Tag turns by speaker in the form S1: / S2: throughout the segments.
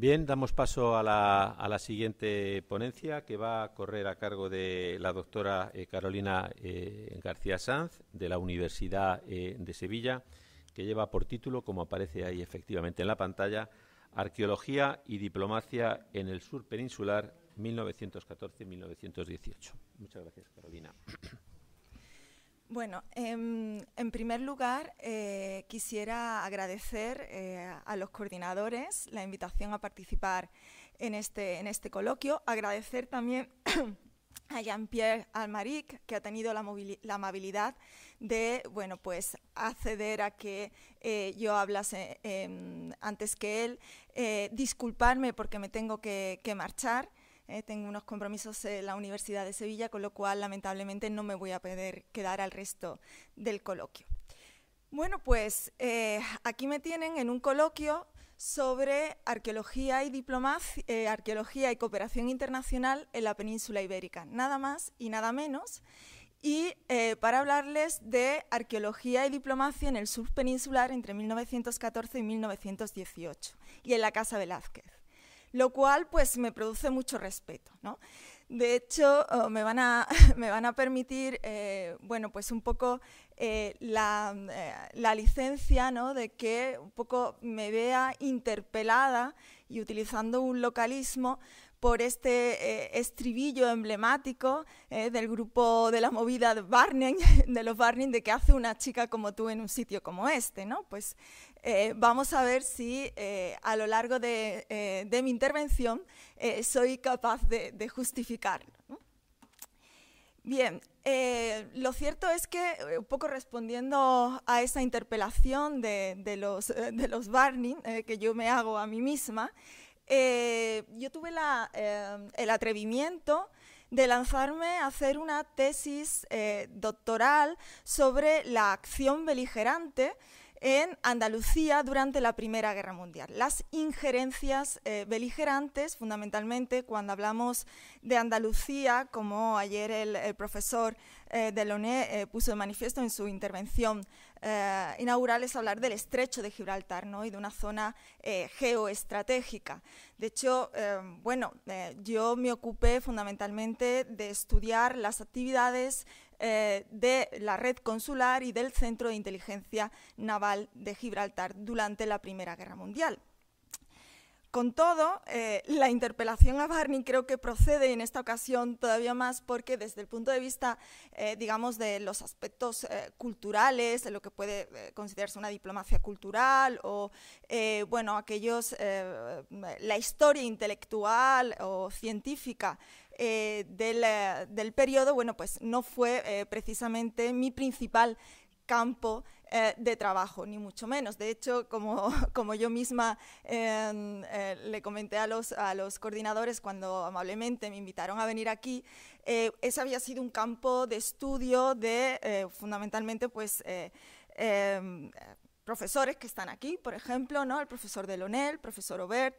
S1: Bien, damos paso a la, siguiente ponencia que va a correr a cargo de la doctora eh, Carolina eh, García Sanz de la Universidad eh, de Sevilla, que lleva por título, como aparece ahí efectivamente en la pantalla, Arqueología y Diplomacia en el Sur Peninsular 1914-1918. Muchas gracias, Carolina. Bueno, em, en, primer lugar, eh, quisiera agradecer eh, a los coordinadores la invitación a participar en este, en este coloquio. Agradecer también a Jean-Pierre Almaric, que ha tenido la, amabilidad de bueno, pues, acceder a que eh, yo hablase em, antes que él, disculparme porque me tengo que marchar. Eh, tengo unos compromisos eh, en la Universidad de Sevilla, con lo cual lamentablemente no me voy a poder quedar al resto del coloquio. Bueno, pues eh, aquí me tienen en un coloquio sobre arqueología y diplomacia, arqueología y cooperación internacional en la península ibérica, nada más y nada menos. Y para hablarles de arqueología y diplomacia en el sur entre 1914 y 1918, y en la Casa Velázquez lo cual pues me produce mucho respeto, De hecho, eh, me, van a, me van a permitir, eh, bueno, pues un poco eh, la, licencia, ¿no? De que un poco me vea interpelada y utilizando un localismo por este estribillo emblemático del grupo de la movida de de los Barney, de que hace una chica como tú en un sitio como este, ¿no? Pues eh, vamos a ver si eh, a lo largo de, eh, mi intervención soy capaz de, justificarlo. Bien, lo cierto es que, un poco respondiendo a esa interpelación de, los, de Barney que yo me hago a mí misma, yo tuve el atrevimiento de lanzarme a hacer una tesis doctoral sobre la acción beligerante en Andalucía durante la Primera Guerra Mundial. Las injerencias eh, beligerantes, fundamentalmente cuando hablamos de Andalucía, como ayer el, profesor eh, Deloné eh, puso de manifiesto en su intervención inaugural, es hablar del estrecho de Gibraltar ¿no? y de una zona geoestratégica. De hecho, bueno, yo me ocupé fundamentalmente de estudiar las actividades eh, de la red consular y del Centro de Inteligencia Naval de Gibraltar durante la Primera Guerra Mundial. Con todo, eh, la interpelación a Barney creo que procede en esta ocasión todavía más porque desde el punto de vista, eh, digamos, de los aspectos culturales, de lo que puede considerarse una diplomacia cultural o, bueno, aquellos, la historia intelectual o científica eh, del, periodo, bueno, pues no fue eh, precisamente mi principal campo eh, de trabajo, ni mucho menos. De hecho, como, como yo misma em, le comenté a los, a los coordinadores cuando amablemente me invitaron a venir aquí, ese había sido un campo de estudio de fundamentalmente pues em, profesores que están aquí, por ejemplo, ¿no? el profesor de Lonel, el profesor Obert,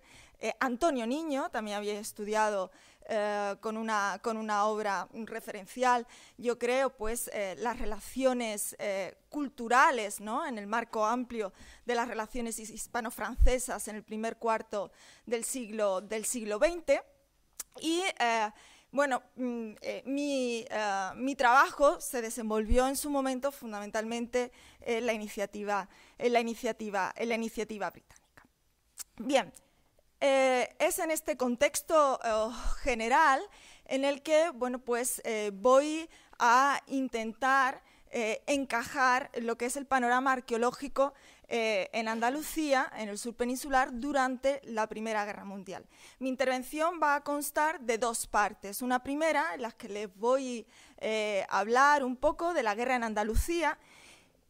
S1: Antonio Niño también había estudiado eh, con, una, con una obra referencial. Yo creo, pues, eh, las relaciones eh, culturales, ¿no? en el marco amplio de las relaciones hispano-francesas en el primer cuarto del siglo, del siglo XX. Y bueno, mm, mi, trabajo se desenvolvió en su momento fundamentalmente en la iniciativa, en la iniciativa, en la iniciativa británica. Bien, eh, es en este contexto eh, general en el que pues, eh, voy a intentar encajar lo que es el panorama arqueológico en Andalucía, en el sur peninsular, durante la Primera Guerra Mundial. Mi intervención va a constar de dos partes. Una primera, en la que les voy a hablar un poco de la guerra en Andalucía,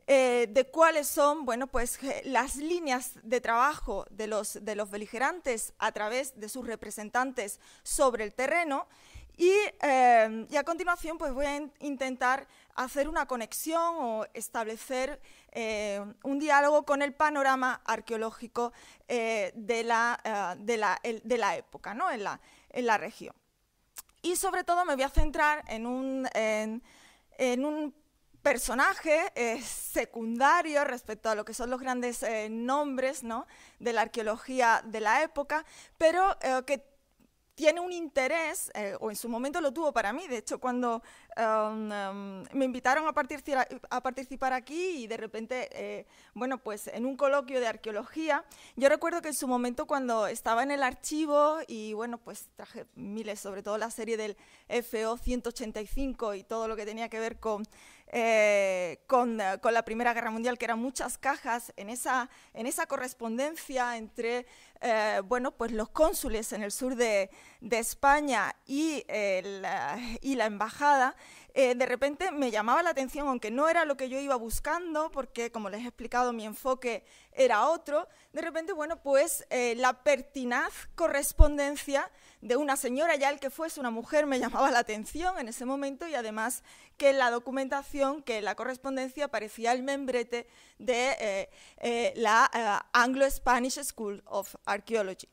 S1: eh, de cuáles son, bueno, pues las líneas de trabajo de los, de los beligerantes a través de sus representantes sobre el terreno. Y, em, a continuación, pues voy a intentar hacer una conexión o establecer eh, un diálogo con el panorama arqueológico eh, de, la, de la, época, ¿no? en, la, en la región. Y sobre todo me voy a centrar en un, en un personaje secundario respecto a lo que son los grandes eh, nombres de la arqueología de la época, pero eh, que tiene un interés, eh, o en su momento lo tuvo para mí, de hecho cuando um, um, me invitaron a, participar, a participar aquí y de repente, bueno, pues en un coloquio de arqueología, yo recuerdo que en su momento cuando estaba en el archivo y bueno, pues traje miles, sobre todo la serie del FO 185 y todo lo que tenía que ver con eh, eh, con, la Primera Guerra Mundial, que eran muchas cajas, en esa, en esa correspondencia entre eh, bueno, pues los cónsules en el sur de, España y, la, embajada, de repente me llamaba la atención, aunque no era lo que yo iba buscando, porque como les he explicado mi enfoque era otro, de repente, bueno, pues la pertinaz correspondencia de una señora, ya el que fuese una mujer me llamaba la atención en ese momento y además que la documentación, que la correspondencia parecía el membrete de eh, eh, la eh, Anglo-Spanish School of Archaeology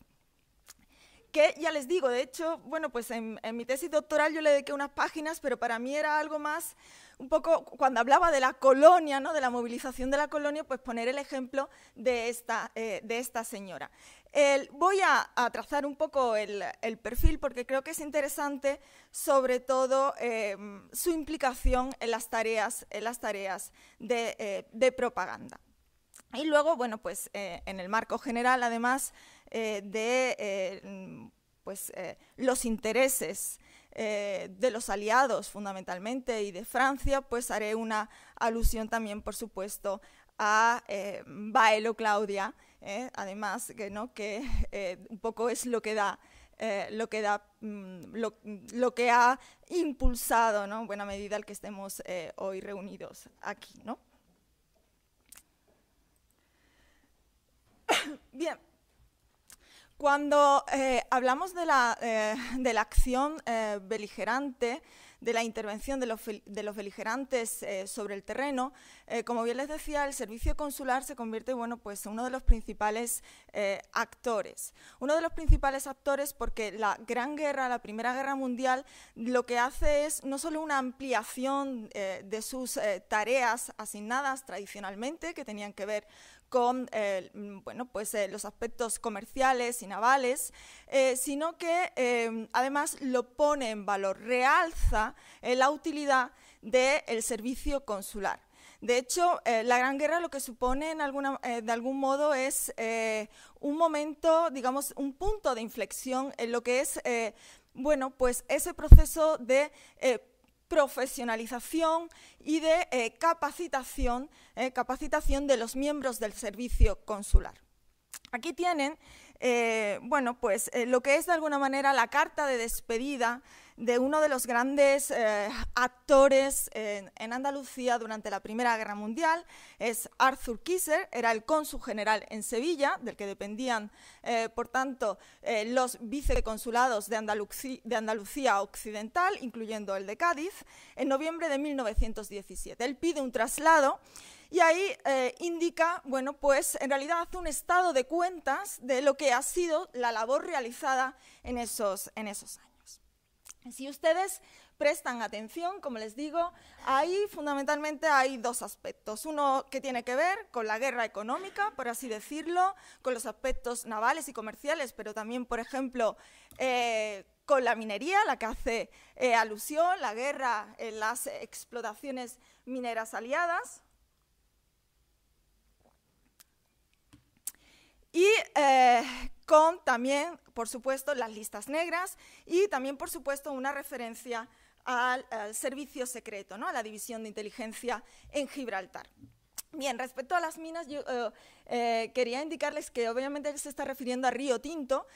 S1: que ya les digo, de hecho, bueno, pues en, mi tesis doctoral yo le dediqué unas páginas, pero para mí era algo más, un poco, cuando hablaba de la colonia, ¿no? de la movilización de la colonia, pues poner el ejemplo de esta, eh, de esta señora. voy a, trazar un poco el, perfil porque creo que es interesante, sobre todo, em, su implicación en las tareas, en las tareas de, eh, de propaganda. Y luego, bueno, pues eh, en el marco general, además, eh, de eh, mm, pues, eh, los intereses de los aliados fundamentalmente y de Francia, pues haré una alusión también, por supuesto, a Baelo Claudia, además que, ¿no? que un poco es lo que da lo, que da, mm, lo, que ha impulsado ¿no? en buena medida el que estemos hoy reunidos aquí. ¿no? Bien, cuando eh, hablamos de la, eh, acción eh, beligerante, de la intervención de los, beligerantes sobre el terreno, como bien les decía, el servicio consular se convierte bueno, pues, en uno de los principales actores. Uno de los principales actores porque la Gran Guerra, la Primera Guerra Mundial, lo que hace es no solo una ampliación de sus tareas asignadas tradicionalmente, que tenían que ver con eh, bueno, pues, eh, los aspectos comerciales y navales, eh, sino que em, además lo pone en valor, realza la utilidad del servicio consular. De hecho, la Gran Guerra lo que supone de algún modo es un momento, digamos, un punto de inflexión en lo que es bueno, pues ese proceso de profesionalización y de eh, capacitación, eh, capacitación de los miembros del servicio consular. Aquí tienen, eh, bueno, pues lo que es de alguna manera la carta de despedida de uno de los grandes eh, actores en, Andalucía durante la Primera Guerra Mundial. Es Arthur Kisser, era el cónsul general en Sevilla, del que dependían, eh, por tanto, eh, los viceconsulados de, Andalucía, Occidental, incluyendo el de Cádiz, en noviembre de 1917. Él pide un traslado y ahí indica, bueno, pues en realidad hace un estado de cuentas de lo que ha sido la labor realizada en esos, en esos años. Si ustedes prestan atención, como les digo, ahí fundamentalmente hay dos aspectos. Uno que tiene que ver con la guerra económica, por así decirlo, con los aspectos navales y comerciales, pero también, por ejemplo, eh, con la minería, la que hace eh, alusión, la guerra en las explotaciones mineras aliadas. Y eh, con también, por supuesto, las listas negras y también, por supuesto, una referencia al, servicio secreto, ¿no? a la división de inteligencia en Gibraltar. Bien, respecto a las minas, yo eh, eh, quería indicarles que obviamente se está refiriendo a Río Tinto,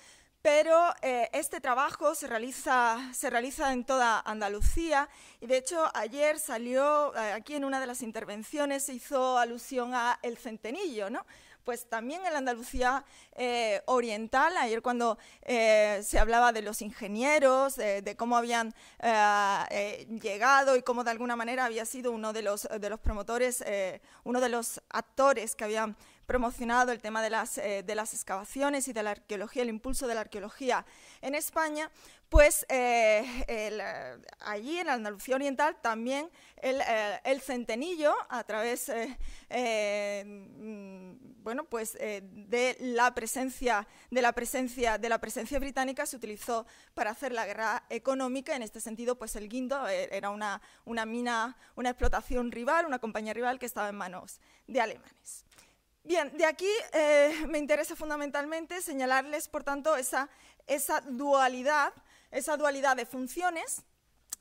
S1: pero eh, este trabajo se realiza, se realiza en toda Andalucía y de hecho ayer salió, aquí en una de las intervenciones se hizo alusión a El Centenillo, ¿no? pues también en la Andalucía eh, oriental, ayer cuando eh, se hablaba de los ingenieros, de cómo habían eh, llegado y cómo de alguna manera había sido uno de los, de los promotores, uno de los actores que habían promocionado el tema eh, de las, excavaciones y de la arqueología, el impulso de la arqueología en España, pues eh, eh, allí en Andalucía Oriental también el, centenillo a través mm, bueno pues de la presencia de la presencia de la presencia británica se utilizó para hacer la guerra económica en este sentido pues el guindo era una mina una explotación rival una compañía rival que estaba en manos de alemanes Bien, de aquí eh, me interesa fundamentalmente señalarles, por tanto, esa dualidad, esa dualidad de funciones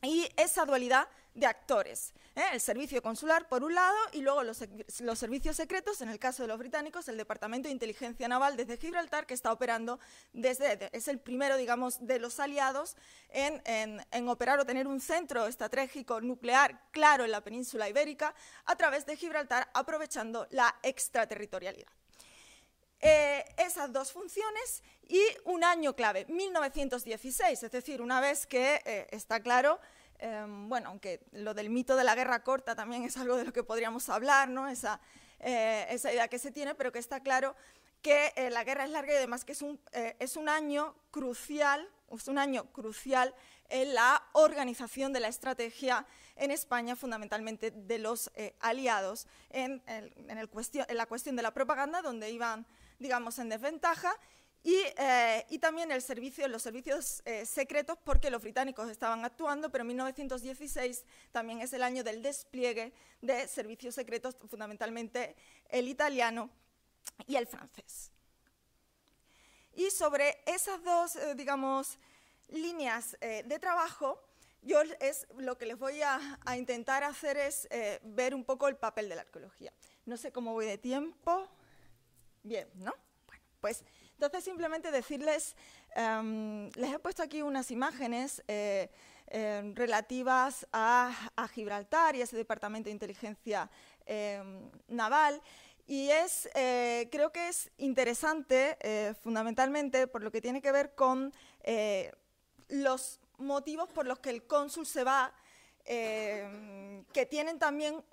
S1: y esa dualidad de actores. ¿eh? El servicio consular, por un lado, y luego los, servicios secretos, en el caso de los británicos, el Departamento de Inteligencia Naval desde Gibraltar, que está operando desde, es el primero, digamos, de los aliados en, operar o tener un centro estratégico nuclear claro en la península ibérica a través de Gibraltar, aprovechando la extraterritorialidad. Eh, esas dos funciones y un año clave, 1916, es decir, una vez que eh, está claro Em, bueno, aunque lo del mito de la guerra corta también es algo de lo que podríamos hablar, ¿no? Esa, eh, idea que se tiene, pero que está claro que eh, la guerra es larga y además que es un, eh, es un año crucial, un año crucial en la organización de la estrategia en España, fundamentalmente de los aliados, en, la cuestión de la propaganda, donde iban, digamos, en desventaja, eh, y, también el servicio, los servicios eh, secretos, porque los británicos estaban actuando, pero 1916 también es el año del despliegue de servicios secretos, fundamentalmente el italiano y el francés. Y sobre esas dos, eh, digamos, líneas de trabajo, yo es, lo que les voy a, a intentar hacer es ver un poco el papel de la arqueología. No sé cómo voy de tiempo. Bien, ¿no? Bueno, pues entonces, simplemente decirles, em, les he puesto aquí unas imágenes eh, em, relativas a, Gibraltar y a ese Departamento de Inteligencia em, Naval. Y es, eh, creo que es interesante, eh, fundamentalmente, por lo que tiene que ver con los motivos por los que el cónsul se va Em, que tienen también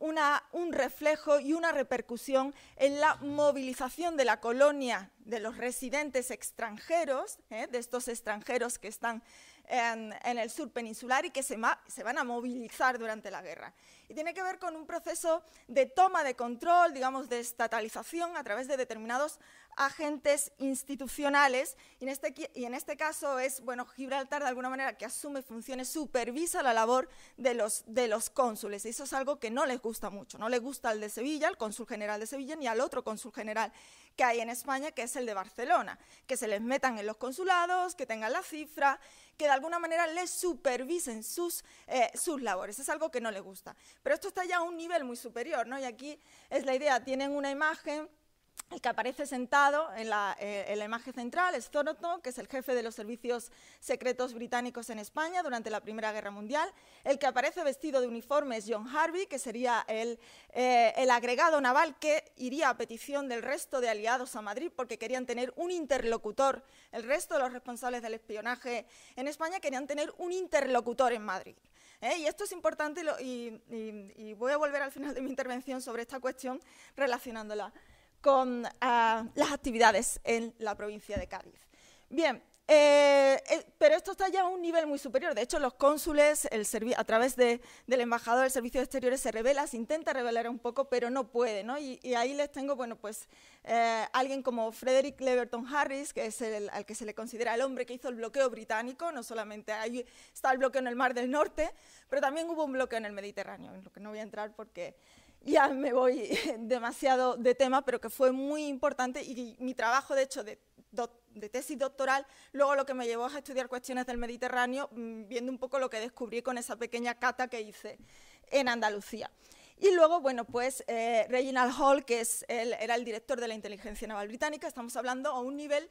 S1: un reflejo y una repercusión en la movilización de la colonia de los residentes extranjeros, ¿eh? de estos extranjeros que están en, el sur peninsular y que se, se, van a movilizar durante la guerra. Y tiene que ver con un proceso de toma de control, digamos, de estatalización a través de determinados agentes institucionales. Y en este, y en este caso es, bueno, Gibraltar de alguna manera que asume funciones, supervisa la labor de los, de los cónsules. Y eso es algo que no les gusta mucho. No les gusta al de Sevilla, al cónsul general de Sevilla, ni al otro cónsul general que hay en España, que es el de Barcelona, que se les metan en los consulados, que tengan la cifra, que de alguna manera les supervisen sus, eh, sus labores. Es algo que no les gusta. Pero esto está ya a un nivel muy superior, ¿no? Y aquí es la idea, tienen una imagen el que aparece sentado en la, eh, imagen central es Thornton, que es el jefe de los servicios secretos británicos en España durante la Primera Guerra Mundial. El que aparece vestido de uniforme es John Harvey, que sería el, eh, agregado naval que iría a petición del resto de aliados a Madrid porque querían tener un interlocutor. El resto de los responsables del espionaje en España querían tener un interlocutor en Madrid. ¿Eh? Y esto es importante y voy a volver al final de mi intervención sobre esta cuestión relacionándola con ah, las actividades en la provincia de Cádiz. Bien, eh, eh, pero esto está ya a un nivel muy superior. De hecho, los cónsules, el a través del embajador del Servicio de Exteriores, se revela, se intenta revelar un poco, pero no puede. ¿no? Y, ahí les tengo, bueno, pues eh, alguien como Frederick Leverton Harris, que es el, al que se le considera el hombre que hizo el bloqueo británico. No solamente ahí está el bloqueo en el Mar del Norte, pero también hubo un bloqueo en el Mediterráneo, en lo que no voy a entrar porque ya me voy demasiado de tema, pero que fue muy importante y mi trabajo, de hecho, de, tesis doctoral, luego lo que me llevó es a estudiar cuestiones del Mediterráneo, mm, viendo un poco lo que descubrí con esa pequeña cata que hice en Andalucía. Y luego, bueno, pues eh, Reginald Hall, que es, era el director de la inteligencia naval británica, estamos hablando a un nivel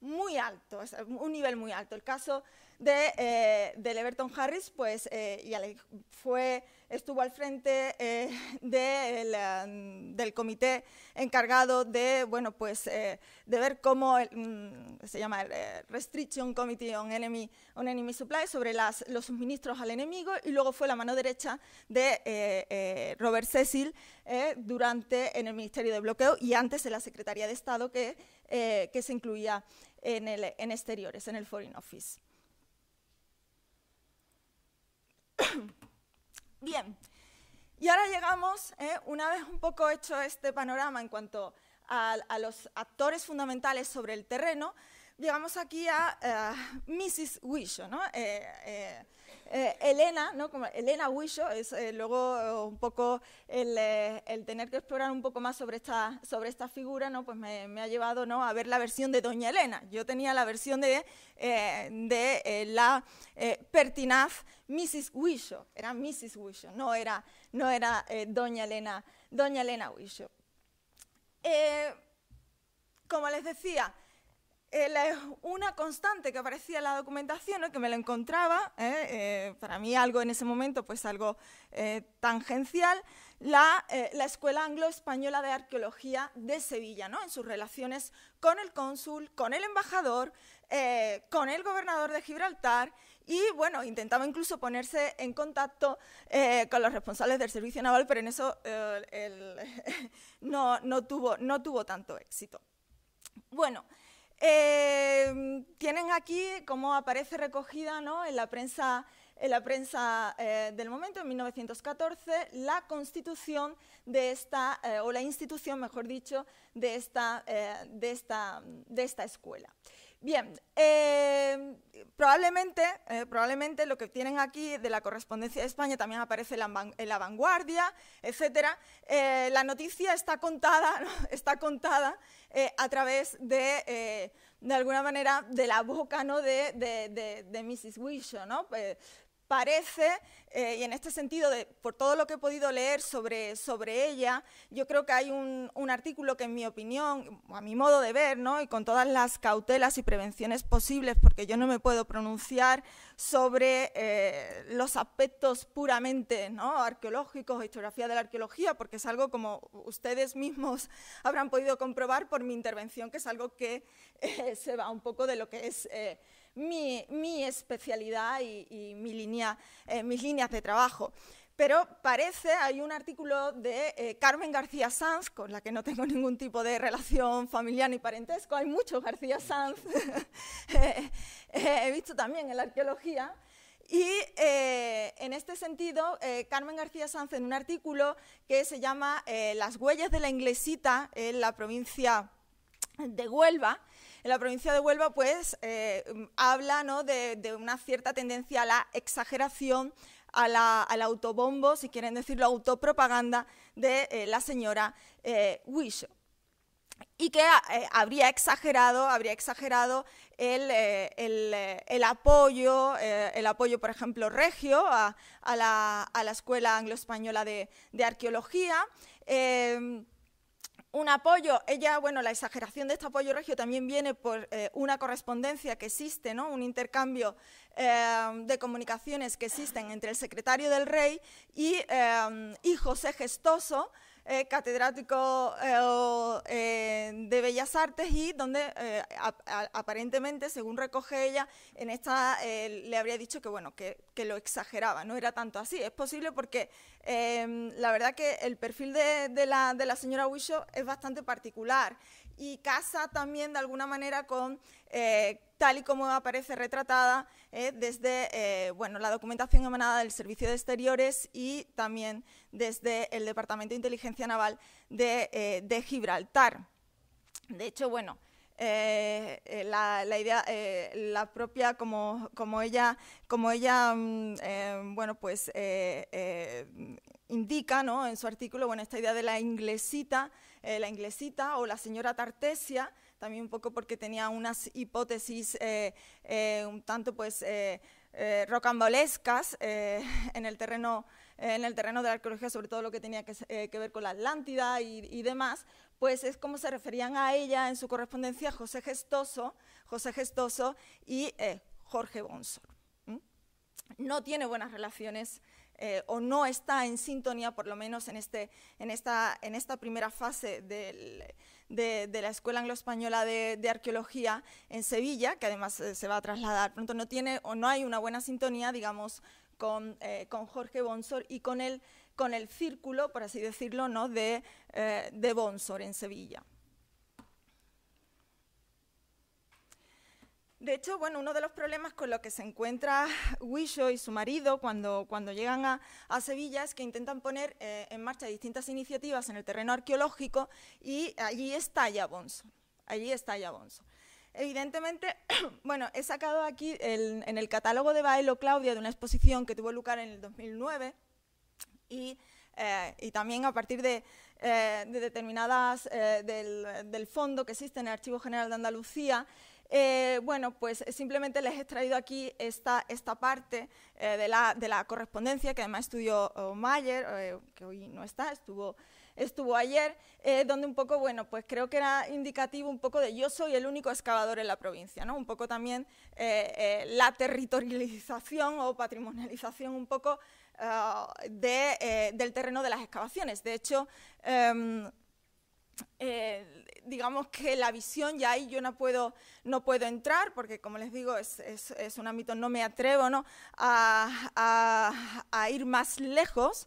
S1: muy alto, un nivel muy alto. El caso de, eh, Everton Harris, pues eh, fue, estuvo al frente eh, um, del comité encargado de, bueno, pues, de ver cómo, mm, se llama el Restriction Committee on Enemy, on Enemy Supply, sobre los suministros al enemigo, y luego fue la mano derecha de Robert Cecil durante, en el Ministerio de Bloqueo y antes en la Secretaría de Estado que, se incluía en, el, en exteriores, en el Foreign Office. Bien, y ahora llegamos, eh, una vez un poco hecho este panorama en cuanto a, los actores fundamentales sobre el terreno, llegamos aquí a, eh, Mrs. Wisho, ¿no? Eh, eh, Elena, ¿no? Como Elena Huillo, es eh, luego eh, un poco el, tener que explorar un poco más sobre esta, sobre esta figura, ¿no? Pues me, ha llevado ¿no? a ver la versión de Doña Elena. Yo tenía la versión de, la pertinaz Mrs. Huillo, era Mrs. Huillo, no era, no era Doña Elena, Doña Elena como les decía, eh, una constante que aparecía en la documentación, que me lo encontraba, eh, eh, para mí algo en ese momento, pues algo tangencial, la, Escuela Anglo-Española de Arqueología de Sevilla, en sus relaciones con el cónsul, con el embajador, con el gobernador de Gibraltar, y bueno, intentaba incluso ponerse en contacto con los responsables del servicio naval, pero en eso no, tuvo, no tuvo tanto éxito. Bueno, Em, tienen aquí, como aparece recogida en la prensa, eh, del momento, en 1914, la constitución de esta, eh, o la institución, mejor dicho, de esta eh, escuela. Bien, em, probablemente, eh, probablemente lo que tienen aquí de la correspondencia de España también aparece en la, vanguardia, etc. Eh, la noticia está contada, está contada eh, a través de, de alguna manera, de la boca ¿no? de, Mrs. Wisho, ¿no? parece, eh, y en este sentido, por todo lo que he podido leer sobre, sobre ella, yo creo que hay un, artículo que en mi opinión, a mi modo de ver, ¿no? y con todas las cautelas y prevenciones posibles, porque yo no me puedo pronunciar sobre eh, los aspectos puramente ¿no? arqueológicos, historiografía de la arqueología, porque es algo como ustedes mismos habrán podido comprobar por mi intervención, que es algo que eh, se va un poco de lo que es mi, especialidad y, eh, mis líneas de trabajo. Pero parece, hay un artículo de eh, Carmen García Sanz, con la que no tengo ningún tipo de relación familiar ni parentesco, hay muchos García Sanz, eh, he visto también en la arqueología, y en este sentido, Carmen García Sanz, en un artículo que se llama Las huellas de la inglesita en la provincia de Huelva, en la provincia de Huelva, pues eh, mm, habla de, una cierta tendencia a la exageración al autobombo, si quieren decirlo, autopropaganda de eh, la señora eh, Wish. Y que habría exagerado, habría exagerado el, apoyo, el apoyo, por ejemplo, regio a, la, Escuela Anglo-Española de Arqueología. Em, un apoyo, ella, bueno, la exageración de este apoyo regio también viene por eh, una correspondencia que existe, ¿no? Un intercambio eh, de comunicaciones que existen entre el secretario del rey y, y eh, José Gestoso, eh, catedrático eh, eh, de Bellas Artes y donde aparentemente, según recoge ella, en esta le habría dicho que bueno, que, lo exageraba, no era tanto así. Es posible porque em, la verdad que el perfil de, la, de la señora Wisho es bastante particular y casa también de alguna manera con, tal y como aparece retratada eh, desde eh, la documentación emanada del Servicio de Exteriores y también desde el Departamento de Inteligencia Naval de, eh, Gibraltar. De hecho, la, propia, como, ella, mm, pues indica en su artículo, esta idea de la inglesita, la inglesita o la señora Tartesia, también un poco porque tenía unas hipótesis eh, eh, un tanto pues eh, rocambolescas en el terreno en el terreno de la arqueología, sobre todo lo que tenía que, ver con la Atlántida y, demás, pues es como se referían a ella en su correspondencia José Gestoso, José Gestoso y Jorge Bonsor. No tiene buenas relaciones o no está en sintonía, por lo menos en, este, en, esta, en esta primera fase del, de, la Escuela Anglo-Española de, Arqueología en Sevilla, que además eh, se va a trasladar pronto, no tiene o no hay una buena sintonía, digamos, con, eh, con Jorge Bonsor y con el, con el círculo, por así decirlo, ¿no? de, eh, de Bonsor en Sevilla. De hecho, bueno, uno de los problemas con los que se encuentra Huillo y su marido cuando, cuando llegan a, Sevilla es que intentan poner eh, en marcha distintas iniciativas en el terreno arqueológico y allí está Yabonso. Allí está Evidentemente, bueno, he sacado aquí en el catálogo de Baelo Claudia de una exposición que tuvo lugar en el 2009 eh, y, también a partir de, eh, determinadas, del fondo que existe en el Archivo General de Andalucía, eh, bueno, pues simplemente les he traído aquí esta, esta parte eh, de, la, de, la, correspondencia que además estudió eh, Mayer, que hoy no está, estuvo, estuvo ayer, donde un poco, bueno, pues creo que era indicativo un poco de yo soy el único excavador en la provincia, ¿no? Un poco también la territorialización o patrimonialización un poco de, del terreno de las excavaciones. De hecho, em, digamos que la visión ya ahí yo no puedo, no puedo entrar, porque como les digo, es, es, un ámbito, no me atrevo ¿no? A, a, ir más lejos,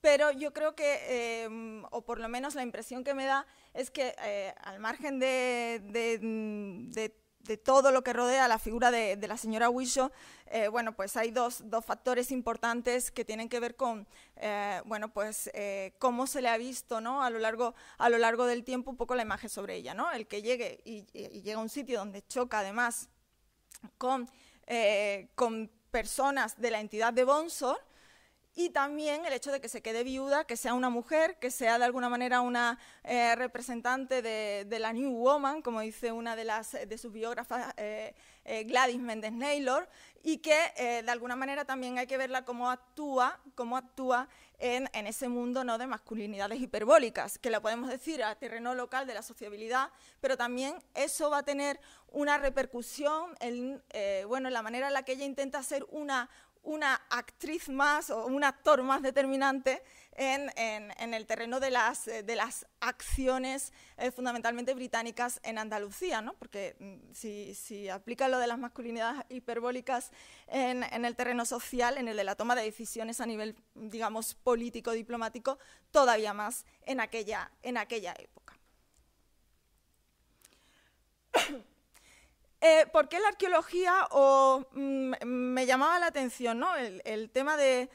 S1: pero yo creo que, em, o por lo menos la impresión que me da, es que eh, al margen de, de de todo lo que rodea la figura de, la señora Huisho, eh, bueno, pues hay dos, factores importantes que tienen que ver con, eh, bueno, pues eh, cómo se le ha visto, ¿no? A lo, largo, a lo largo del tiempo un poco la imagen sobre ella, ¿no? El que llegue y, llega a un sitio donde choca además con, con personas de la entidad de Bonsor, y también el hecho de que se quede viuda, que sea una mujer, que sea de alguna manera una eh, representante de, la New Woman, como dice una de, las, eh, de sus biógrafas eh, Gladys mendes Naylor, y que de alguna manera también hay que verla cómo actúa, cómo actúa en, ese mundo ¿no? de masculinidades hiperbólicas, que la podemos decir a terreno local de la sociabilidad, pero también eso va a tener una repercusión en, bueno, en la manera en la que ella intenta ser una una actriz más o un actor más determinante en, el terreno de las, eh, acciones eh, fundamentalmente británicas en Andalucía, porque mm, si, aplica lo de las masculinidades hiperbólicas en, el terreno social, en el de la toma de decisiones a nivel, digamos, político-diplomático, todavía más en aquella, en aquella época. Eh, ¿por qué la arqueología o, mm, me llamaba la atención el, tema de,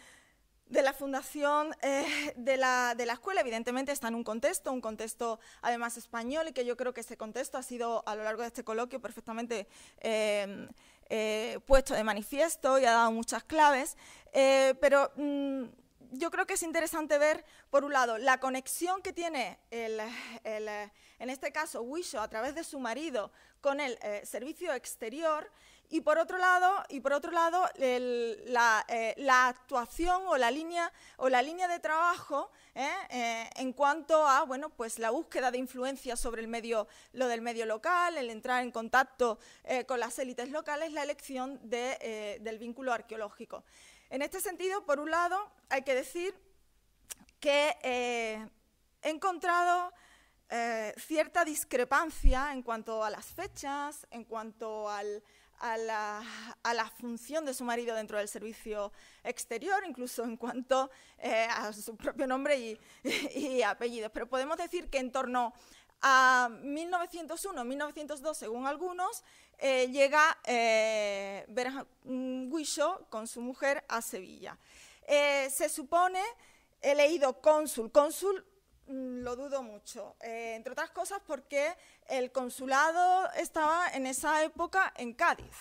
S1: la fundación eh, de, la, escuela, evidentemente está en un contexto, un contexto además español, y que yo creo que ese contexto ha sido a lo largo de este coloquio perfectamente em, eh, puesto de manifiesto y ha dado muchas claves, pero mm, yo creo que es interesante ver, por un lado, la conexión que tiene, el, en este caso, Wisho a través de su marido con el eh, servicio exterior y por otro lado, y por otro lado eh, la, actuación o la línea, o la línea de trabajo eh, en cuanto a bueno, pues la búsqueda de influencia sobre lo del medio local, el entrar en contacto con las élites locales, la elección del vínculo arqueológico. En este sentido, por un lado, hay que decir que eh, he encontrado eh, cierta discrepancia en cuanto a las fechas, en cuanto a, la, función de su marido dentro del servicio exterior, incluso en cuanto eh, a su propio nombre y, y, apellidos. Pero podemos decir que en torno a 1901, 1902, según algunos, eh, llega eh, con su mujer a Sevilla. Eh, se supone, he leído cónsul, cónsul mm, lo dudo mucho, eh, entre otras cosas porque el consulado estaba en esa época en Cádiz.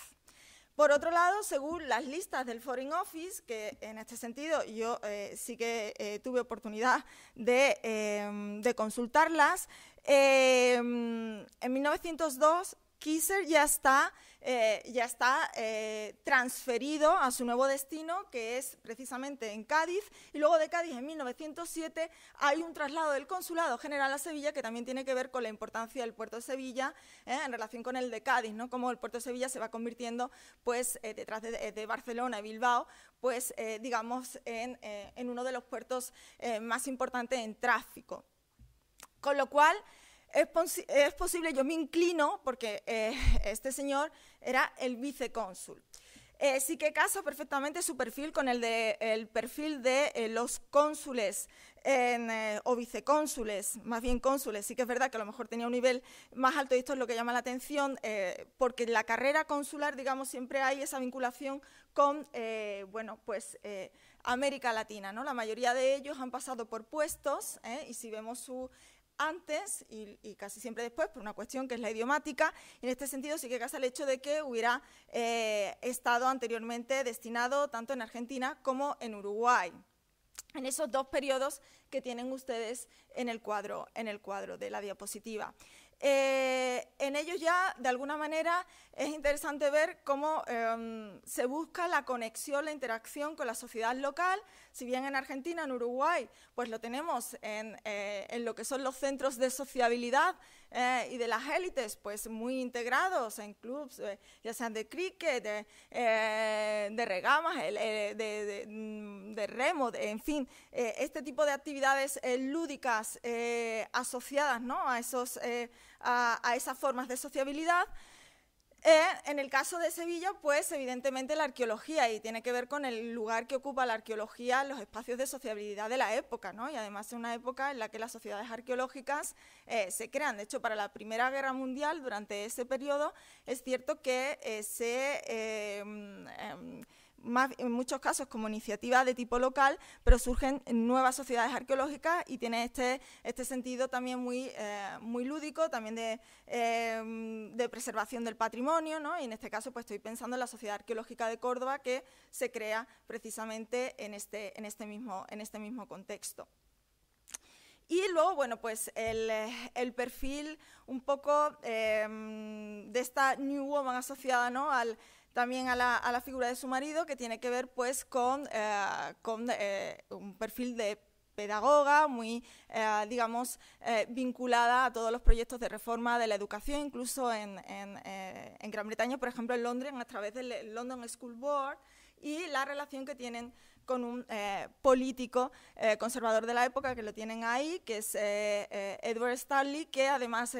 S1: Por otro lado, según las listas del Foreign Office, que en este sentido yo eh, sí que eh, tuve oportunidad de, em, de consultarlas, em, en 1902 Kisser ya está, eh, ya está eh, transferido a su nuevo destino, que es precisamente en Cádiz, y luego de Cádiz en 1907 hay un traslado del Consulado General a Sevilla, que también tiene que ver con la importancia del puerto de Sevilla eh, en relación con el de Cádiz, ¿no? como el puerto de Sevilla se va convirtiendo pues, detrás de, Barcelona y Bilbao, pues digamos en, en, uno de los puertos más importantes en tráfico. Con lo cual, es, posible, yo me inclino, porque eh, este señor era el vicecónsul. Eh, sí que casa perfectamente su perfil con el, de, perfil de eh, los cónsules o vicecónsules, más bien cónsules. Sí que es verdad que a lo mejor tenía un nivel más alto y esto es lo que llama la atención, porque en la carrera consular, digamos, siempre hay esa vinculación con, bueno, pues América Latina, ¿no? La mayoría de ellos han pasado por puestos y si vemos su antes y, casi siempre después, por una cuestión que es la idiomática. En este sentido, sí que casa el hecho de que hubiera eh, estado anteriormente destinado tanto en Argentina como en Uruguay, en esos dos periodos que tienen ustedes en el cuadro, en el cuadro de la diapositiva. Eh, en ellos ya, de alguna manera, es interesante ver cómo em, se busca la conexión, la interacción con la sociedad local, si bien en Argentina, en Uruguay, pues lo tenemos en, eh, lo que son los centros de sociabilidad eh, y de las élites, pues muy integrados en clubs, ya sean de cricket, de, regamas, mm, de, remo, en fin, este tipo de actividades lúdicas asociadas a esos a, esas formas de sociabilidad. Eh, en el caso de Sevilla, pues evidentemente la arqueología y tiene que ver con el lugar que ocupa la arqueología los espacios de sociabilidad de la época, Y además es una época en la que las sociedades arqueológicas eh, se crean. De hecho, para la Primera Guerra Mundial, durante ese periodo, es cierto que eh, se mm, em, en muchos casos como iniciativa de tipo local, pero surgen nuevas sociedades arqueológicas y tiene este, este sentido también muy, eh, muy lúdico, también de, eh, preservación del patrimonio, y en este caso pues estoy pensando en la Sociedad Arqueológica de Córdoba que se crea precisamente en este, en este, mismo, en este mismo contexto. Y luego, bueno, pues el, perfil un poco eh, de esta New Woman asociada al, también a la, figura de su marido, que tiene que ver pues con, eh, con eh, un perfil de pedagoga, muy, eh, vinculada a todos los proyectos de reforma de la educación, incluso en, en Gran Bretaña, por ejemplo, en Londres, a través del London School Board, y la relación que tienen con un eh, político eh, conservador de la época que lo tienen ahí, que es eh, Edward Stanley, que además,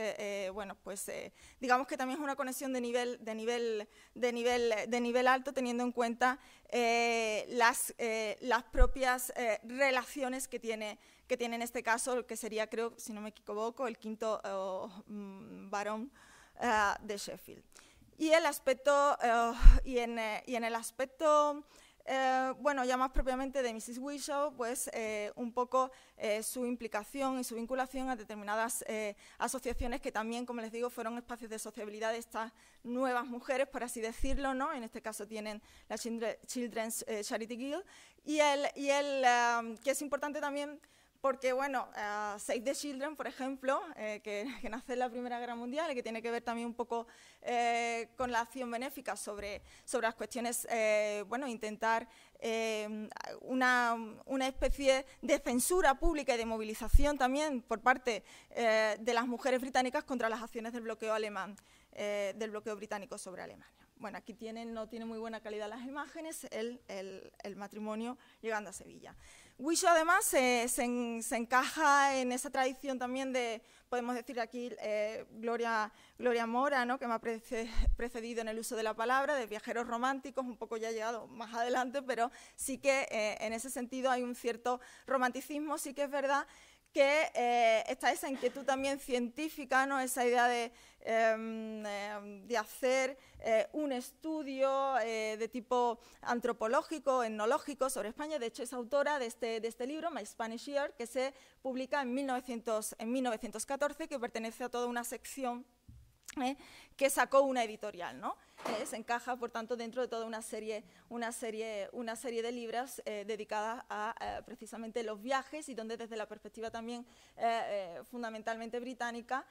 S1: bueno, pues digamos que también es una conexión de nivel, de nivel, de nivel, de nivel alto, teniendo en cuenta las, propias relaciones que tiene, que tiene en este caso, que sería, creo, si no me equivoco, el quinto mm, varón de Sheffield. Y, el aspecto, y, en, y en el aspecto eh, bueno, ya más propiamente de Mrs. Wishaw, pues eh, un poco eh, su implicación y su vinculación a determinadas asociaciones que también, como les digo, fueron espacios de sociabilidad de estas nuevas mujeres, por así decirlo, ¿no? En este caso tienen la Children's Charity Guild y y el que es importante también porque, bueno, ah, Save the Children, por ejemplo, eh, que, nace en la Primera Guerra Mundial y que tiene que ver también un poco eh, con la acción benéfica sobre, sobre las cuestiones, eh, bueno, intentar em, una, especie de censura pública y de movilización también por parte de las mujeres británicas contra las acciones del bloqueo alemán, del bloqueo británico sobre Alemania. Bueno, aquí tienen, no tiene muy buena calidad las imágenes, el matrimonio llegando a Sevilla. Wisho además se, encaja en esa tradición también de, podemos decir aquí, eh, Gloria, Gloria Mora, ¿no? que me ha precedido en el uso de la palabra, de viajeros románticos, un poco ya ha llegado más adelante, pero sí que eh, en ese sentido hay un cierto romanticismo, sí que es verdad que eh, está esa inquietud también científica, ¿no? esa idea de, em, em, de hacer eh, un estudio eh, de tipo antropológico, etnológico sobre España. De hecho, es autora de este, este libro, My Spanish Year, que se publica en, 1900, en 1914, que pertenece a toda una sección eh, que sacó una editorial, ¿no? Eh, se encaja, por tanto, dentro de toda una serie, una serie, una serie de libros eh, dedicadas a precisamente los viajes y donde desde la perspectiva también fundamentalmente británica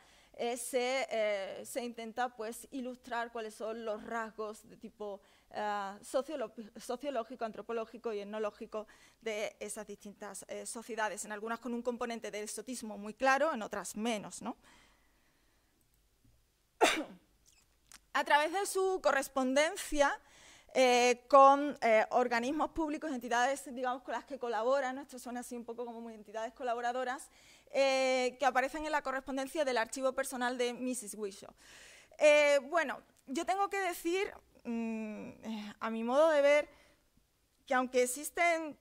S1: se, intenta pues, ilustrar cuáles son los rasgos de tipo sociológico, antropológico y etnológico de esas distintas sociedades, en algunas con un componente de exotismo muy claro, en otras menos. ¿no? a través de su correspondencia eh, con eh, organismos públicos, entidades, digamos, con las que colaboran, ¿no? esto son así un poco como entidades colaboradoras, eh, que aparecen en la correspondencia del archivo personal de Mrs. Wishaw. bueno, yo tengo que decir, mm, a mi modo de ver, que aunque existen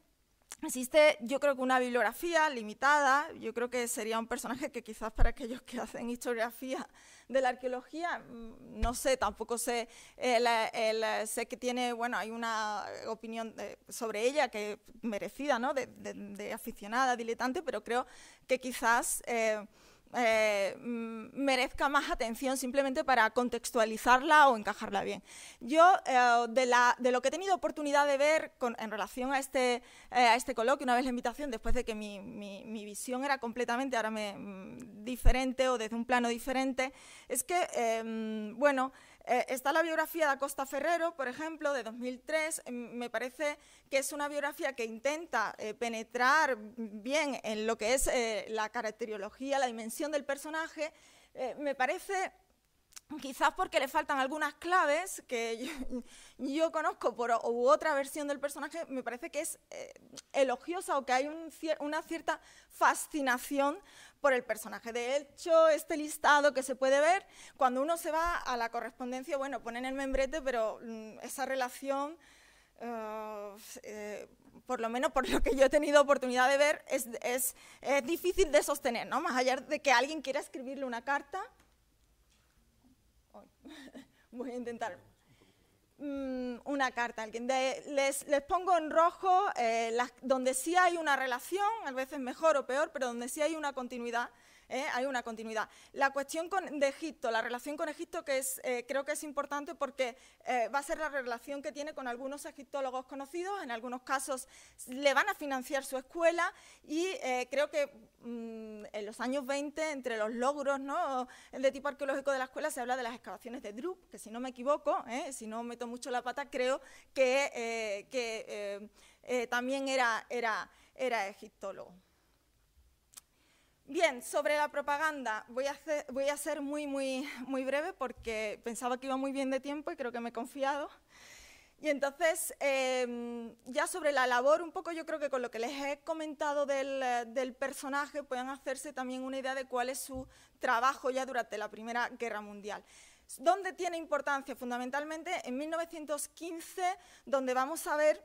S1: existe, yo creo que una bibliografía limitada, yo creo que sería un personaje que quizás para aquellos que hacen historiografía de la arqueología, mm, no sé, tampoco sé, eh, eh, sé que tiene, bueno, hay una opinión eh, sobre ella que merecida, ¿no?, de, aficionada, diletante, pero creo que quizás... Eh, mm, merezca más atención simplemente para contextualizarla o encajarla bien. Yo, eh, de, la, de, lo que he tenido oportunidad de ver con, en relación a este, eh, a este coloquio, una vez la invitación, después de que mi, mi, visión era completamente ahora mm, diferente o desde un plano diferente, es que, mm, bueno, eh, está la biografía de Acosta Ferrero, por ejemplo, de 2003. Mm, me parece que es una biografía que intenta eh, penetrar bien en lo que es eh, la caracterología, la dimensión del personaje. me parece quizás porque le faltan algunas claves que yo, conozco por u otra versión del personaje, me parece que es eh, elogiosa o que hay un una cierta fascinación por el personaje. De hecho, este listado que se puede ver, cuando uno se va a la correspondencia, bueno, ponen el membrete, pero mm, esa relación... Eh, eh, por lo menos por lo que yo he tenido oportunidad de ver, es, es difícil de sostener, ¿no? Más allá de que alguien quiera escribirle una carta, voy a intentar. Mm, una carta, les, pongo en rojo eh, donde sí hay una relación, a veces mejor o peor, pero donde sí hay una continuidad ¿eh? hay una continuidad. La cuestión de Egipto, la relación con Egipto, que eh, creo que es importante porque eh, va a ser la relación que tiene con algunos egiptólogos conocidos, en algunos casos le van a financiar su escuela y creo que mm, en los años 20, entre los logros de tipo arqueológico de la escuela, se habla de las excavaciones de Drup, que si no me equivoco, si no meto mucho la pata, creo que, también era egiptólogo. Bien, sobre la propaganda, voy a, hacer, voy a ser muy, muy, muy breve porque pensaba que iba muy bien de tiempo y creo que me he confiado. Y entonces, em, ya sobre la labor, un poco yo creo que con lo que les he comentado del, del, personaje, pueden hacerse también una idea de cuál es su trabajo ya durante la Primera Guerra Mundial. ¿Dónde tiene importancia? Fundamentalmente en 1915, donde vamos a ver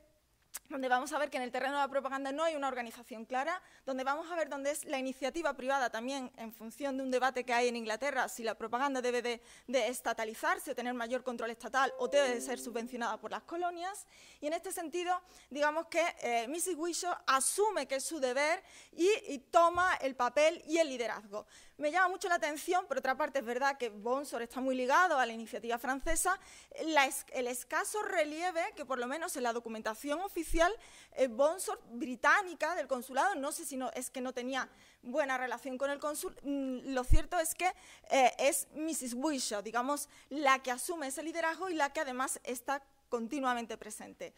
S1: donde vamos a ver que en el terreno de la propaganda no hay una organización clara, donde vamos a ver dónde es la iniciativa privada también, en función de un debate que hay en Inglaterra, si la propaganda debe de, estatalizarse o tener mayor control estatal o debe de ser subvencionada por las colonias. Y en este sentido, digamos que eh, Mrs. asume que es su deber y toma el papel y el liderazgo. Me llama mucho la atención, por otra parte es verdad que Bonsor está muy ligado a la iniciativa francesa, el escaso relieve que por lo menos en la documentación oficial eh, Bonsor británica del consulado, no sé si no, es que no tenía buena relación con el consul, mm, lo cierto es que eh, es Mrs. Wishaw, digamos, la que asume ese liderazgo y la que además está continuamente presente.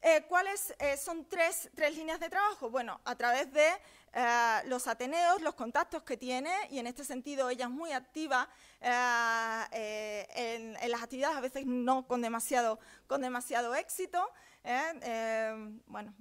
S1: Eh, ¿Cuáles son tres, tres líneas de trabajo? Bueno, a través de eh, los Ateneos, los contactos que tiene, y en este sentido ella es muy activa eh, eh, en, las actividades, a veces no con demasiado, con demasiado éxito. bueno,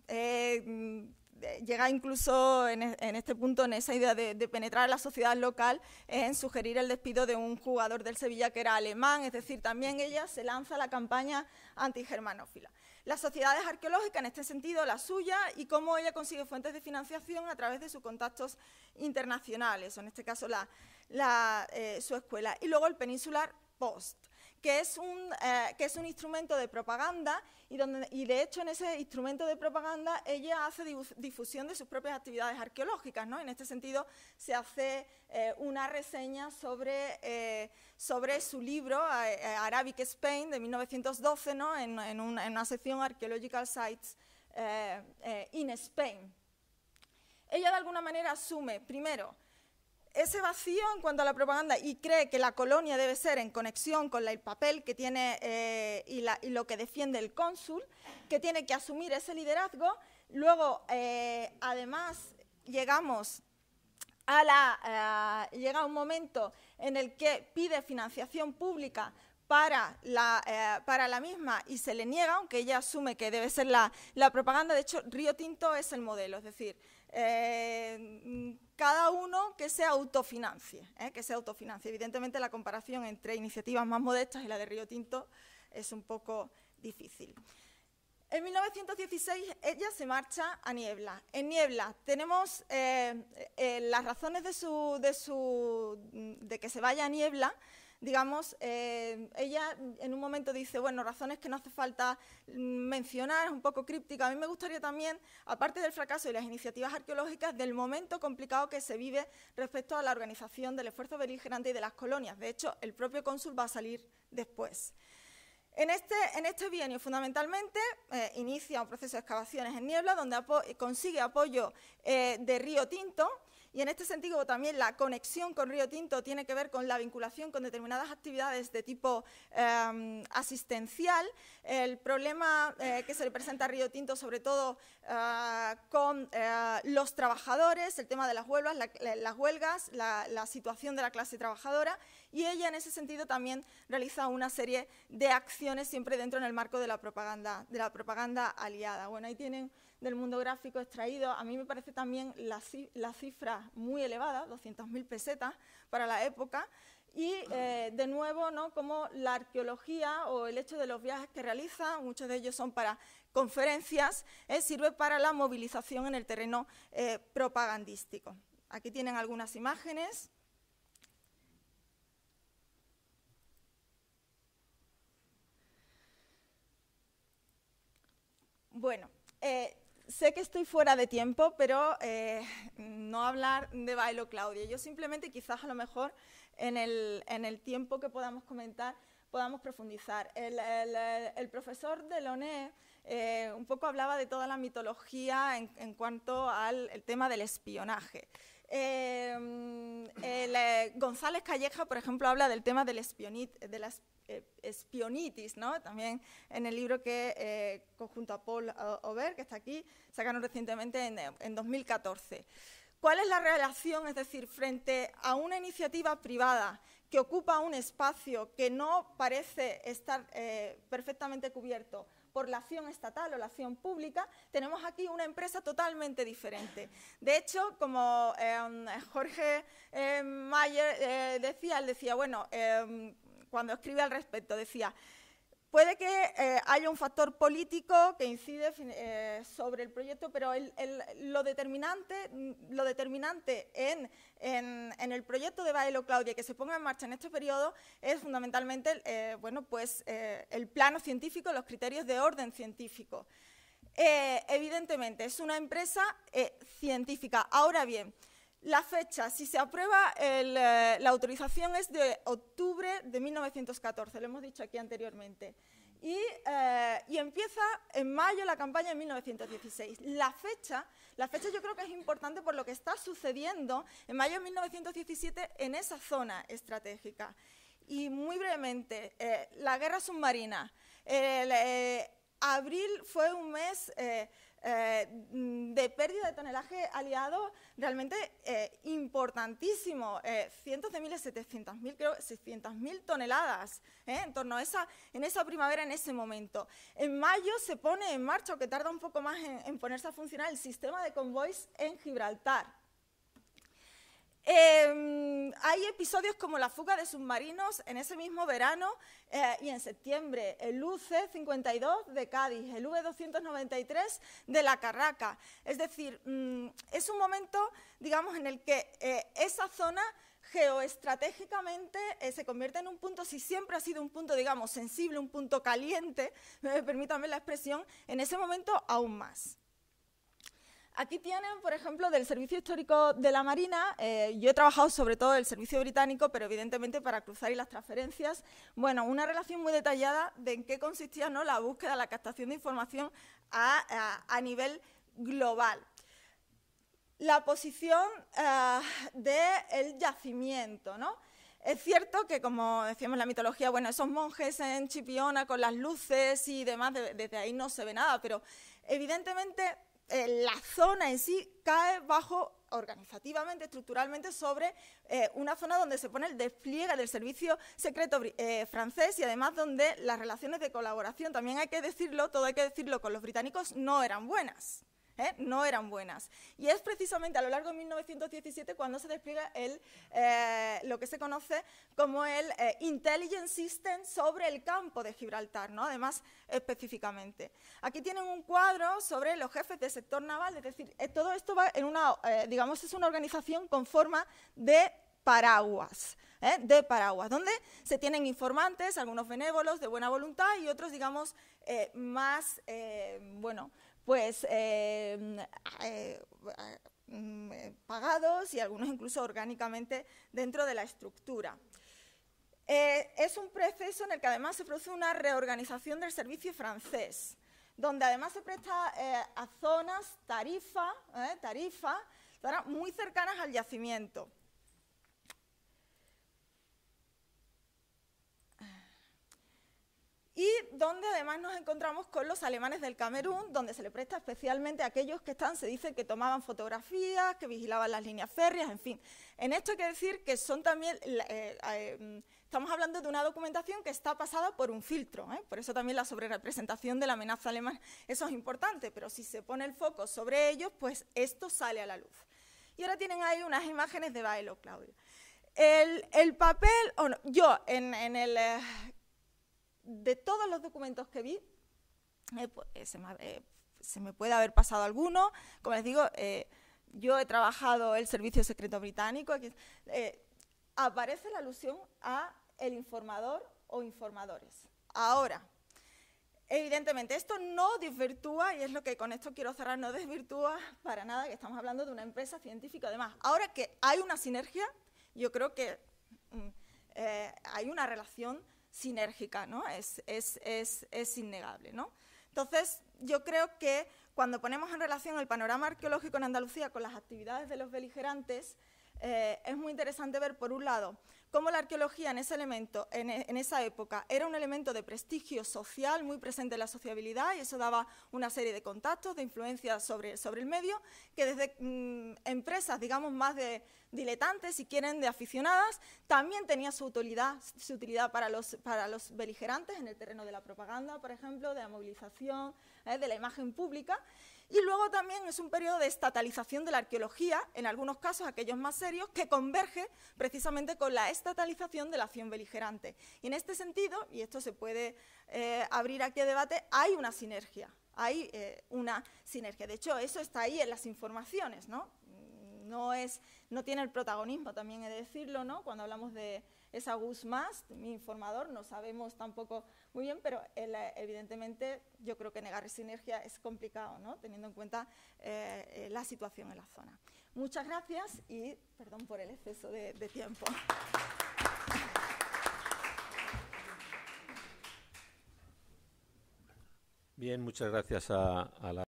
S1: eh, llega incluso e, en, este punto, en esa idea de, penetrar a la sociedad local, eh, en sugerir el despido de un jugador del Sevilla que era alemán, es decir, también ella se lanza la campaña antigermanófila. Las sociedades arqueológicas, en este sentido, la suya, y cómo ella consigue fuentes de financiación a través de sus contactos internacionales, o en este caso eh, su escuela. Y luego el Peninsular Post. Eh, que es un, instrumento de propaganda y, de hecho en ese instrumento de propaganda ella hace difusión de sus propias actividades arqueológicas. En este sentido se hace eh, una reseña sobre, eh, su libro Arabic Spain de 1912 ¿no? en, una, en una sección Archaeological Sites in Spain. Ella de alguna manera asume, primero, ese vacío en cuanto a la propaganda y cree que la colonia debe ser en conexión con el papel que tiene eh, y, lo que defiende el cónsul, que tiene que asumir ese liderazgo. Luego, eh, además, llegamos a eh, llega un momento en el que pide financiación pública para la, misma y se le niega, aunque ella asume que debe ser la, la propaganda. De hecho, Río Tinto es el modelo, es decir, eh, cada uno que se autofinancie, ¿eh? que se autofinancie. Evidentemente la comparación entre iniciativas más modestas y la de Río Tinto es un poco difícil. En 1916 ella se marcha a Niebla. En Niebla tenemos eh, las razones de, de que se vaya a Niebla digamos, eh, ella en un momento dice, bueno, razones que no hace falta mencionar, es un poco críptica. A mí me gustaría también, aparte del fracaso de las iniciativas arqueológicas, del momento complicado que se vive respecto a la organización del esfuerzo beligerante y de las colonias. De hecho, el propio cónsul va a salir después. En este, en este bienio, fundamentalmente, eh, inicia un proceso de excavaciones en Niebla, donde consigue apoyo eh, de Río Tinto, y en este sentido también la conexión con Río Tinto tiene que ver con la vinculación con determinadas actividades de tipo em, asistencial. El problema eh, que se le presenta a Río Tinto sobre todo eh, con eh, los trabajadores, el tema de las huelgas, la, las huelgas la, situación de la clase trabajadora y ella en ese sentido también realiza una serie de acciones siempre dentro del marco de la propaganda, de la propaganda aliada. Bueno, ahí tienen del mundo gráfico extraído, a mí me parece también la, cifra muy elevada, 200.000 pesetas para la época, y eh, de nuevo, ¿no? como la arqueología o el hecho de los viajes que realiza, muchos de ellos son para conferencias, eh, sirve para la movilización en el terreno eh, propagandístico. Aquí tienen algunas imágenes. Bueno, sé que estoy fuera de tiempo, pero eh, no hablar de Bailo Claudia. Yo simplemente quizás a lo mejor en el, tiempo que podamos comentar podamos profundizar. El, profesor Deloné eh, un poco hablaba de toda la mitología en, cuanto al tema del espionaje. Eh, mm, González Calleja, por ejemplo, habla del tema del, de eh, espionitis, ¿no? También en el libro que eh, junto a Paul Over eh, que está aquí, sacaron recientemente en, 2014. ¿Cuál es la relación, es decir, frente a una iniciativa privada que ocupa un espacio que no parece estar perfectamente cubierto por la acción estatal o la acción pública, tenemos aquí una empresa totalmente diferente. De hecho, como Jorge Mayer decía, él decía, bueno, cuando escribe al respecto, decía, puede que eh, haya un factor político que incide eh, sobre el proyecto, pero lo, determinante, lo determinante en, el proyecto de Baelo Claudia que se ponga en marcha en este periodo es fundamentalmente eh, bueno, pues, el plano científico, los criterios de orden científico. evidentemente, es una empresa científica. Ahora bien, la fecha, si se aprueba, eh, la autorización es de octubre de 1914, lo hemos dicho aquí anteriormente. Eh, y, empieza en mayo la campaña de 1916. La fecha, la fecha yo creo que es importante por lo que está sucediendo en mayo de 1917 en esa zona estratégica. Y muy brevemente, eh, la guerra submarina. abril fue un mes eh, mm, de pérdida de tonelaje aliado realmente eh, importantísimo, eh, cientos de miles, 700.000, creo, 600.000 toneladas en torno a esa, en esa primavera, en ese momento. En mayo se pone en marcha, que tarda un poco más en, en ponerse a funcionar, el sistema de convoys en Gibraltar. Em, hay episodios como la fuga de submarinos en ese mismo verano eh, y en septiembre, el UC-52 de Cádiz, el V-293 de La Carraca. Es decir, mm, es un momento, digamos, en el que eh, esa zona geoestratégicamente eh, se convierte en un punto, si siempre ha sido un punto, digamos, sensible, un punto caliente, permítame la expresión, en ese momento aún más. Aquí tienen, por ejemplo, del Servicio Histórico de la Marina, eh, yo he trabajado sobre todo el Servicio Británico, pero evidentemente para cruzar y las transferencias, bueno, una relación muy detallada de en qué consistía ¿no? la búsqueda, la captación de información a, nivel global. La posición eh, del yacimiento, ¿no? Es cierto que, como decíamos en la mitología, bueno, esos monjes en Chipiona con las luces y demás, desde ahí no se ve nada, pero evidentemente eh, la zona en sí cae bajo organizativamente, estructuralmente, sobre eh, una zona donde se pone el despliegue del servicio secreto eh, francés y además donde las relaciones de colaboración, también hay que decirlo, todo hay que decirlo, con los británicos no eran buenas. ¿eh? no eran buenas. Y es precisamente a lo largo de 1917 cuando se despliega el, eh, lo que se conoce como el eh, Intelligence System sobre el campo de Gibraltar, ¿no? además específicamente. Aquí tienen un cuadro sobre los jefes del sector naval, es decir, todo esto va en una, digamos, es una organización con forma de paraguas. de paraguas, donde se tienen informantes, algunos benévolos de buena voluntad y otros, digamos, más, bueno, pues em, eh, mm, eh, pagados y algunos incluso orgánicamente dentro de la estructura. Eh, es un proceso en el que además se produce una reorganización del servicio francés, donde además se presta a zonas tarifa, muy cercanas al yacimiento. y donde además nos encontramos con los alemanes del Camerún, donde se le presta especialmente a aquellos que están, se dice que tomaban fotografías, que vigilaban las líneas férreas, en fin. En esto hay que decir que son también, eh, eh, estamos hablando de una documentación que está pasada por un filtro, ¿eh? por eso también la sobrerepresentación de la amenaza alemana, eso es importante, pero si se pone el foco sobre ellos, pues esto sale a la luz. Y ahora tienen ahí unas imágenes de Baelo, Claudio. El, papel, o yo en el de todos los documentos que vi, eh, pues, eh, eh, se, me, puede haber pasado alguno. Como les digo, yo he trabajado el Servicio Secreto Británico. aparece la alusión a el informador o informadores. Ahora, evidentemente, esto no desvirtúa, y es lo que con esto quiero cerrar, no desvirtúa para nada que estamos hablando de una empresa científica. Además, ahora que hay una sinergia, yo creo que mm, hay una relación sinérgica, ¿no? Es, es, innegable, ¿no? Entonces, yo creo que cuando ponemos en relación el panorama arqueológico en Andalucía con las actividades de los beligerantes, eh, es muy interesante ver, por un lado, cómo la arqueología en ese elemento, e, en, esa época, era un elemento de prestigio social muy presente en la sociabilidad y eso daba una serie de contactos, de influencias sobre, el medio, que desde mm, empresas, digamos, más de diletantes, si quieren, de aficionadas, también tenía su utilidad, para, los, beligerantes en el terreno de la propaganda, por ejemplo, de la movilización, eh, de la imagen pública. Y luego también es un periodo de estatalización de la arqueología, en algunos casos aquellos más serios, que converge precisamente con la estatalización de la acción beligerante. Y en este sentido, y esto se puede eh, abrir aquí a debate, hay una sinergia, hay eh, una sinergia. De hecho, eso está ahí en las informaciones, ¿no? No, es, no tiene el protagonismo, también he de decirlo, ¿no? Cuando hablamos de, es Agus Mast, mi informador, no sabemos tampoco muy bien, pero eh, evidentemente yo creo que negar sinergia es complicado, teniendo en cuenta eh, eh, la situación en la zona. Muchas gracias y perdón por el exceso de, tiempo. Bien, muchas gracias a la.